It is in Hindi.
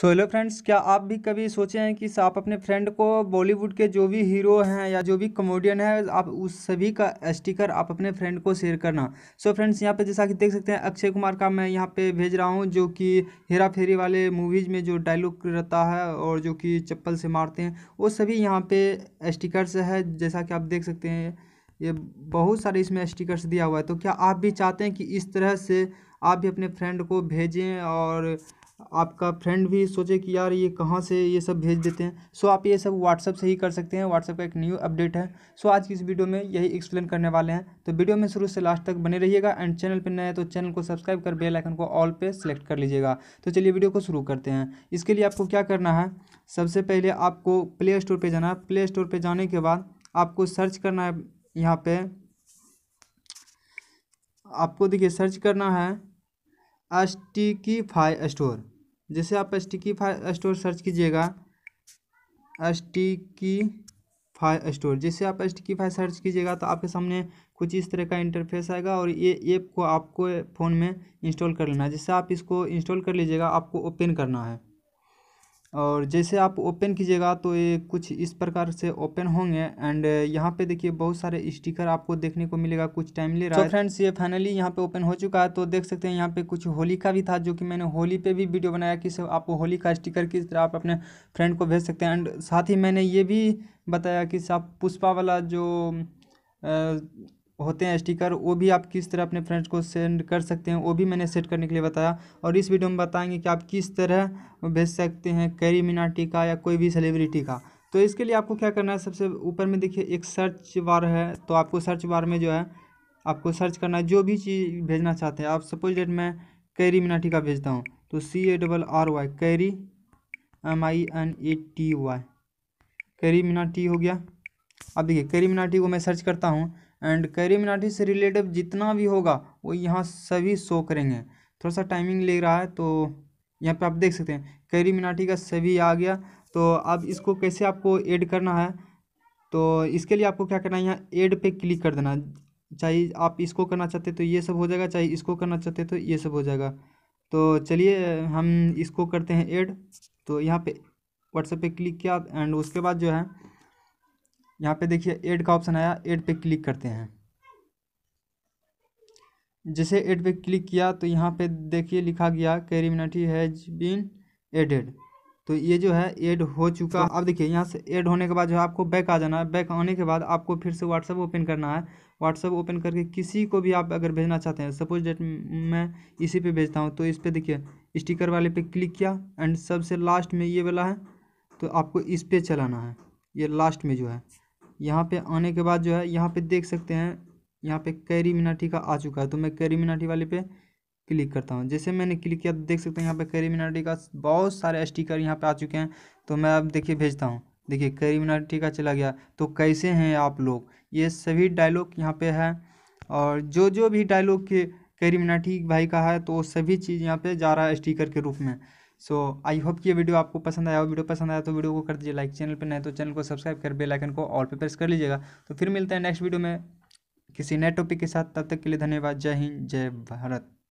सो हेलो फ्रेंड्स क्या आप भी कभी सोचे हैं कि आप अपने फ्रेंड को बॉलीवुड के जो भी हीरो हैं या जो भी कॉमेडियन है आप उस सभी का स्टिकर आप अपने फ्रेंड को शेयर करना सो so फ्रेंड्स यहाँ पे जैसा कि देख सकते हैं अक्षय कुमार का मैं यहाँ पे भेज रहा हूँ जो कि हेरा फेरी वाले मूवीज़ में जो डायलॉग रहता है और जो कि चप्पल से मारते हैं वो सभी यहाँ पे स्टिकर्स है जैसा कि आप देख सकते हैं ये बहुत सारे इसमें स्टिकर्स दिया हुआ है तो क्या आप भी चाहते हैं कि इस तरह से आप भी अपने फ्रेंड को भेजें और आपका फ्रेंड भी सोचे कि यार ये कहाँ से ये सब भेज देते हैं सो आप ये सब व्हाट्सअप से ही कर सकते हैं व्हाट्सअप का एक न्यू अपडेट है सो आज की इस वीडियो में यही एक्सप्लेन करने वाले हैं तो वीडियो में शुरू से लास्ट तक बने रहिएगा एंड चैनल पर नए हैं तो चैनल को सब्सक्राइब कर बेल आइकन को ऑल पे सेलेक्ट कर लीजिएगा तो चलिए वीडियो को शुरू करते हैं इसके लिए आपको क्या करना है सबसे पहले आपको प्ले स्टोर पर जाना है प्ले स्टोर पर जाने के बाद आपको सर्च करना है यहाँ पर आपको देखिए सर्च करना है अस्टिकीफाई स्टोर जैसे आप फाई स्टोर सर्च कीजिएगा अस्टिकीफाई स्टोर जैसे आप फाई सर्च कीजिएगा तो आपके सामने कुछ इस तरह का इंटरफेस आएगा और ये ऐप को आपको फ़ोन में इंस्टॉल कर लेना है जैसे आप इसको इंस्टॉल कर लीजिएगा आपको ओपन करना है और जैसे आप ओपन कीजिएगा तो ये कुछ इस प्रकार से ओपन होंगे एंड यहाँ पे देखिए बहुत सारे स्टिकर आपको देखने को मिलेगा कुछ टाइम ले रहा है फ्रेंड्स ये फाइनली यहाँ पे ओपन हो चुका है तो देख सकते हैं यहाँ पे कुछ होली का भी था जो कि मैंने होली पे भी वीडियो बनाया कि आप होली का स्टिकर किस तरह आप अपने फ्रेंड को भेज सकते हैं एंड साथ ही मैंने ये भी बताया कि आप पुष्पा वाला जो आ, होते हैं स्टिकर वो भी आप किस तरह अपने फ्रेंड्स को सेंड कर सकते हैं वो भी मैंने सेट करने के लिए बताया और इस वीडियो में बताएंगे कि आप किस तरह भेज सकते हैं कैरी मिनाटी का या कोई भी सेलिब्रिटी का तो इसके लिए आपको क्या करना है सबसे ऊपर में देखिए एक सर्च बार है तो आपको सर्च बार में जो है आपको सर्च करना है जो भी चीज़ भेजना चाहते हैं आप सपोज डेट मैं कैरी मिनाटी का भेजता हूँ तो C A double R Y Carry M I N A T Y Carry Minati हो गया अब देखिए कैरी मिनाटी को मैं सर्च करता हूँ एंड कैरी मिनाटी से रिलेटेड जितना भी होगा वो यहाँ सभी शो करेंगे थोड़ा सा टाइमिंग ले रहा है तो यहाँ पे आप देख सकते हैं कैरी मिनाटी का सभी आ गया तो अब इसको कैसे आपको ऐड करना है तो इसके लिए आपको क्या करना है यहाँ ऐड पे क्लिक कर देना चाहे आप इसको करना चाहते तो ये सब हो जाएगा चाहे इसको करना चाहते तो ये सब हो जाएगा तो चलिए हम इसको करते हैं ऐड तो यहाँ पे व्हाट्सएप पे क्लिक किया एंड उसके बाद जो है यहाँ पे देखिए एड का ऑप्शन आया एड पे क्लिक करते हैं जैसे एड पे क्लिक किया तो यहाँ पे देखिए लिखा गया कैरिमिनटी हैज बीन एडेड तो ये जो है एड हो चुका अब देखिए यहाँ से एड होने के बाद जो है आपको बैक आ जाना है बैक आने के बाद आपको फिर से व्हाट्सअप ओपन करना है व्हाट्सअप ओपन करके किसी को भी आप अगर भेजना चाहते हैं सपोज डेट मैं इसी पे भेजता हूँ तो इस पर देखिए स्टिकर वाले पे क्लिक किया एंड सबसे लास्ट में ये वाला है तो आपको इस पर चलाना है ये लास्ट में जो है यहाँ पे आने के बाद जो है यहाँ पे देख सकते हैं यहाँ पे कैरी मिनाटी का आ चुका है तो मैं कैरी मिनाटी वाले पे क्लिक करता हूँ जैसे मैंने क्लिक किया तो देख सकते हैं यहाँ पे कैरी मिनाटी का बहुत सारे स्टिकर यहाँ पे आ चुके हैं तो मैं अब देखिए भेजता हूँ देखिए कैरी मिनाटी का चला गया तो कैसे हैं आप लोग ये सभी डायलॉग यहाँ पे है और जो जो भी डायलॉग के कैरी मिनाटी भाई का है तो वो सभी चीज़ यहाँ पर जा रहा है स्टीकर के रूप में सो आई होप कि ये वीडियो आपको पसंद आया हो वीडियो पसंद आया तो वीडियो को कर दीजिए लाइक चैनल पर नए तो चैनल को सब्सक्राइब कर बेल आइकन को ऑल पे प्रेस कर लीजिएगा तो फिर मिलते हैं नेक्स्ट वीडियो में किसी नए टॉपिक के साथ तब तक के लिए धन्यवाद जय हिंद जय भारत